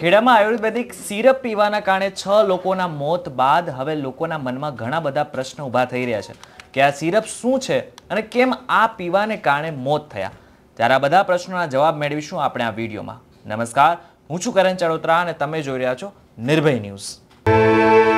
ખેડામાં આયુર્વેદિક syrup પીવાના કારણે છ લોકોના મોત બાદ હવે લોકોના મનમાં ઘણા બધા પ્રશ્નો ઊભા થઈ રહ્યા છે કે આ સિરપ શું છે અને કેમ આ પીવાને કારણે મોત થયા ત્યારે આ બધા પ્રશ્નોના જવાબ મેળવીશું આપણે આ વિડીયોમાં નમસ્કાર હું છું કરણ ચડોત્રા અને તમે જોઈ રહ્યા છો નિર્ભય ન્યૂઝ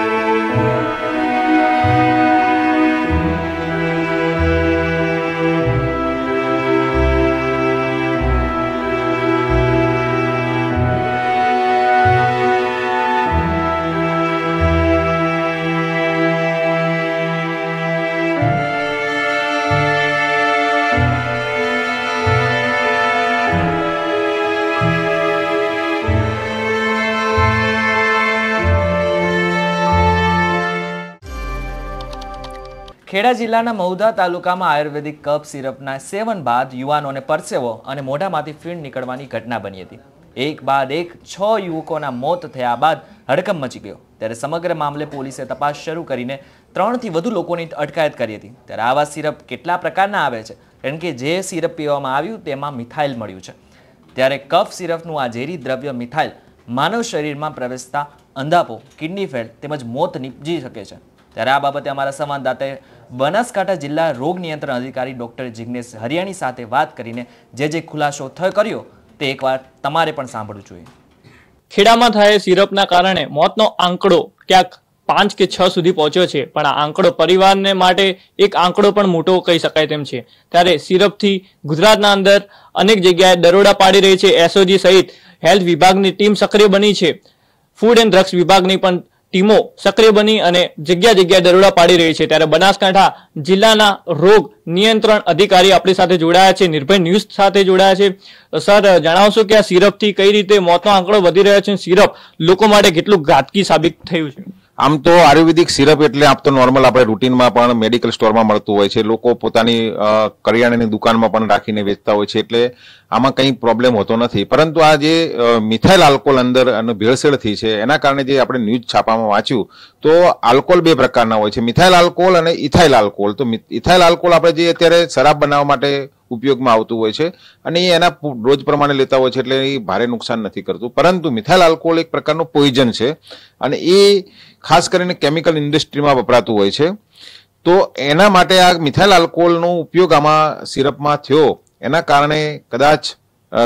ખેડા જિલ્લાના મહુધા તાલુકામાં આયુર્વેદિક કપ સિરપના સેવન બાદ યુવાનોને પરસેવો અને મોઢામાંથી ફીણ નીકળવાની ઘટના બની હતી એક બાદ એક છ યુવકોના મોત થયા બાદ હડકંપ મચી ગયો ત્યારે સમગ્ર મામલે પોલીસે તપાસ શરૂ કરીને ત્રણથી વધુ લોકોની અટકાયત કરી હતી ત્યારે આવા સિરપ કેટલા પ્રકારના આવે છે કારણ કે જે સિરપ પીવામાં આવ્યું તેમાં મિથાઇલ મળ્યું છે ત્યારે કફ સિરપનું આ ઝેરી દ્રવ્ય મિથાઇલ માનવ શરીરમાં પ્રવેશતા અંધાપો કિડની ફેલ તેમજ મોત નીપજી શકે છે ત્યારે આ બાબતે અમારા સંવાદદાતાએ બનાસકાંઠા જિલ્લા રોગ નિયંત્રણ અધિકારી ડોક્ટર જિગ્નેશ હરિયાણી સાથે વાત કરીને જે જે ખુલાસો થયો કર્યો તે એકવાર તમારે પણ સાંભળવું જોઈએ ખેડામાં થયેલ સિરપના કારણે મોતનો આંકડો ક્યાંક પાંચ કે છ સુધી પહોંચ્યો છે પણ આ આંકડો પરિવારને માટે એક આંકડો પણ મોટો કહી શકાય તેમ છે ત્યારે સિરપથી ગુજરાતના અંદર અનેક જગ્યાએ દરોડા પાડી રહી છે એસઓજી સહિત હેલ્થ વિભાગની ટીમ સક્રિય બની છે ફૂડ એન્ડ ડ્રગ્સ વિભાગની પણ ટીમો સક્રિય બની અને જગ્યા જગ્યાએ દરોડા પાડી રહી છે ત્યારે બનાસકાંઠા જિલ્લાના રોગ નિયંત્રણ અધિકારી આપણી સાથે જોડાયા છે નિર્ભય ન્યૂઝ સાથે જોડાયા છે સર જણાવશો કે આ સિરપથી કઈ રીતે મોતનો આંકડો વધી રહ્યો છે સિરપ લોકો માટે કેટલું ઘાતકી સાબિત થયું છે આમ તો આયુર્વેદિક સિરપ એટલે આમ તો નોર્મલ આપણે રૂટીનમાં પણ મેડિકલ સ્ટોરમાં મળતું હોય છે લોકો પોતાની કરિયાણાની દુકાનમાં પણ રાખીને વેચતા હોય છે એટલે આમાં કંઈ પ્રોબ્લેમ હોતો નથી પરંતુ આ જે મિથાઇલ આલ્કોહોલ અંદર અને ભેળસેળ થઈ છે એના કારણે જે આપણે ન્યૂઝ છાપામાં વાંચ્યું તો આલ્કોહોલ બે પ્રકારના હોય છે મિથાઇલ આલ્કોહોલ અને ઇથાઇલ આલ્કોહોલ તો ઇથાઇલ આલ્કોહોલ આપણે જે અત્યારે શરાબ બનાવવા માટે ઉપયોગમાં આવતું હોય છે અને એ એના ડોઝ પ્રમાણે લેતા હોય છે એટલે એ ભારે નુકસાન નથી કરતું પરંતુ મિથાઇલ આલ્કોહોલ એક પ્રકારનું પોઈઝન છે અને એ ખાસ કરીને કેમિકલ ઇન્ડસ્ટ્રીમાં વપરાતું હોય છે તો એના માટે આ મિથાઇલ આલ્કોહોલનો ઉપયોગ આમાં સિરપમાં થયો એના કારણે કદાચ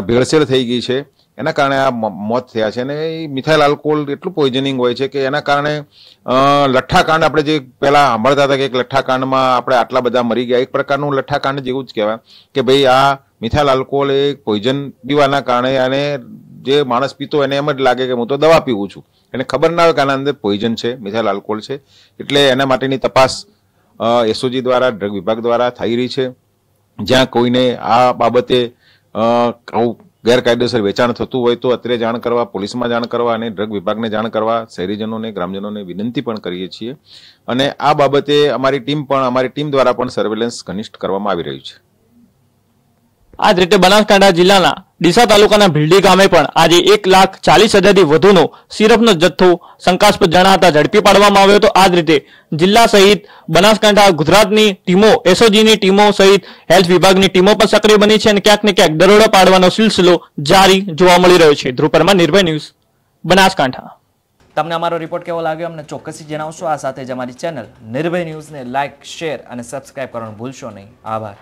ભેળસેળ થઈ ગઈ છે એના કારણે આ મોત થયા છે અને એ મિથાઇલ આલ્કોહોલ એટલું પોઈઝનિંગ હોય છે કે એના કારણે લઠ્ઠાકાંડ આપણે જે પહેલા સાંભળતા હતા કે એક લઠ્ઠાકાંડમાં આપણે આટલા બધા મરી ગયા એક પ્રકારનું લઠ્ઠાકાંડ જેવું જ કહેવાય કે ભાઈ આ મિથાઇલ આલ્કોહોલ એ પોઈઝન પીવાના કારણે અને જે માણસ પીતો એને એમ જ લાગે કે હું તો દવા પીવું છું એને ખબર ના હોય કે આના અંદર પોઈઝન છે મિથાઇલ આલ્કોહોલ છે એટલે એના માટેની તપાસ એસઓજી દ્વારા ડ્રગ વિભાગ દ્વારા થઈ રહી છે જ્યાં કોઈને આ બાબતે આવું ગેરકાયદેસર વેચાણ થતું હોય તો અત્યારે જાણ કરવા પોલીસમાં જાણ કરવા અને ડ્રગ વિભાગને જાણ કરવા શહેરીજનોને ગ્રામજનોને વિનંતી પણ કરીએ છીએ અને આ બાબતે અમારી ટીમ પણ અમારી ટીમ દ્વારા પણ સર્વેલન્સ ઘનિષ્ઠ કરવામાં આવી રહ્યું છે આ રીતે બનાસકાંઠા જિલ્લાના ડીસા તાલુકાના ભીલડી ગામે પણ આજે એક લાખ ચાલીસ હજારથી વધુનો સિરપનો જથ્થો શંકાસ્પદ જણાતા ઝડપી પાડવામાં આવ્યો હતો આ રીતે જિલ્લા સહિત બનાસકાંઠા ગુજરાતની ટીમો એસઓજીની ટીમો સહિત હેલ્થ વિભાગની ટીમો પણ સક્રિય બની છે અને ક્યાંક ને ક્યાંક દરોડો પાડવાનો સિલસિલો જારી જોવા મળી રહ્યો છે ધ્રુપરમાં નિર્ભય ન્યૂઝ બનાસકાંઠા તમને અમારો રિપોર્ટ કેવો લાગ્યો અમને ચોક્કસી જણાવશો આ સાથે જ અમારી ચેનલ નિર્ભય ન્યૂઝને લાઇક શેર અને સબસ્ક્રાઇબ કરવાનું ભૂલશો નહીં આભાર